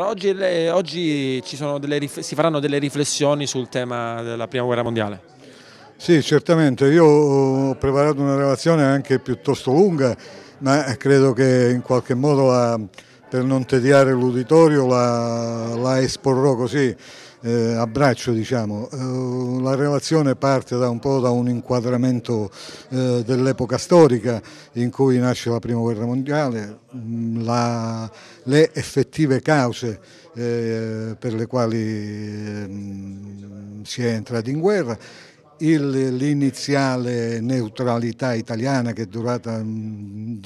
Oggi, le, oggi delle, si faranno delle riflessioni sul tema della Prima Guerra Mondiale. Sì, certamente. Io uh, ho preparato una relazione anche piuttosto lunga, ma credo che in qualche modo ha per non tediare l'uditorio la, la, esporrò così eh, a braccio diciamo. Eh, la relazione parte da un po' da un inquadramento eh, dell'epoca storica in cui nasce la prima guerra mondiale, mm, la, le effettive cause eh, per le quali eh, mm, si è entrati in guerra l'iniziale neutralità italiana che è durata 10-11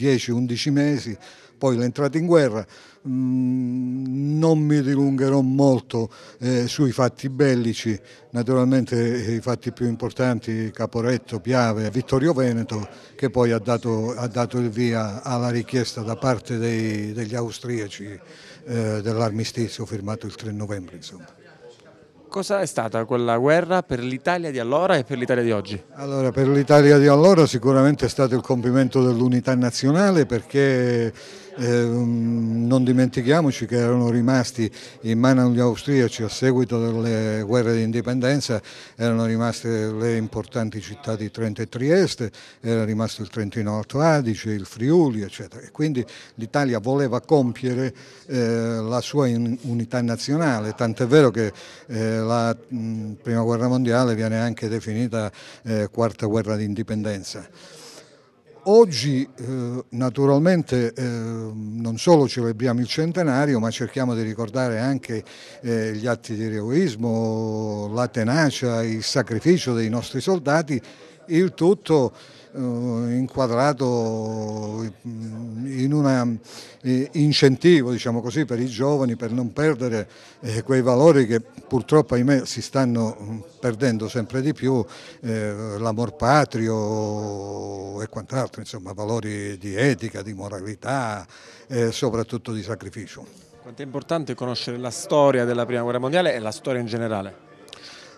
mm, mesi, poi l'entrata in guerra. Mm, non mi dilungherò molto eh, sui fatti bellici, naturalmente eh, i fatti più importanti Caporetto, Piave, Vittorio Veneto che poi ha dato, ha dato il via alla richiesta da parte dei, degli austriaci eh, dell'armistizio firmato il 3 novembre. Insomma. Cosa è stata quella guerra per l'Italia di allora e per l'Italia di oggi? Allora, per l'Italia di allora sicuramente è stato il compimento dell'unità nazionale perché Ehm, non dimentichiamoci che erano rimasti in mano agli austriaci a seguito delle guerre di indipendenza, erano rimaste le importanti città di Trento e Trieste, era rimasto il Trentino Alto Adige, il Friuli, eccetera. E quindi l'Italia voleva compiere eh, la sua unità nazionale, tant'è vero che eh, la Prima Guerra Mondiale viene anche definita eh, quarta guerra di indipendenza. Oggi eh, naturalmente eh, non solo celebriamo il centenario ma cerchiamo di ricordare anche eh, gli atti di eroismo, la tenacia, il sacrificio dei nostri soldati il tutto eh, inquadrato eh, in un eh, incentivo diciamo così, per i giovani per non perdere quei valori che purtroppo ahimè si stanno mm, perdendo sempre di più, l'amor patrio e quant'altro, insomma valori di etica, di moralità e soprattutto di sacrificio. Quanto è importante conoscere la storia della Prima Guerra Mondiale e la storia in generale?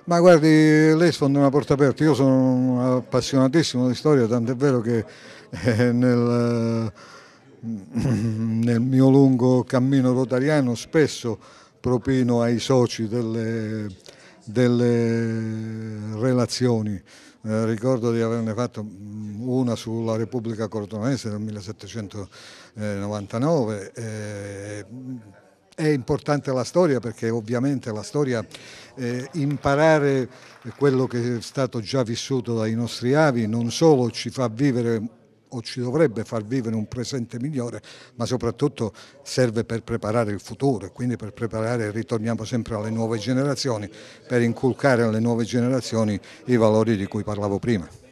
Ma guardi, lei sfonda una porta aperta, io sono appassionatissimo di storia, tant'è vero che eh, nel, eh, nel mio lungo cammino rotariano spesso propino ai soci delle, delle relazioni. Eh, ricordo di averne fatto una sulla Repubblica Cortonese nel 1799. Eh, è importante la storia perché ovviamente la storia, eh, imparare quello che è stato già vissuto dai nostri avi non solo ci fa vivere o ci dovrebbe far vivere un presente migliore, ma soprattutto serve per preparare il futuro e quindi per preparare, ritorniamo sempre alle nuove generazioni, per inculcare alle nuove generazioni i valori di cui parlavo prima.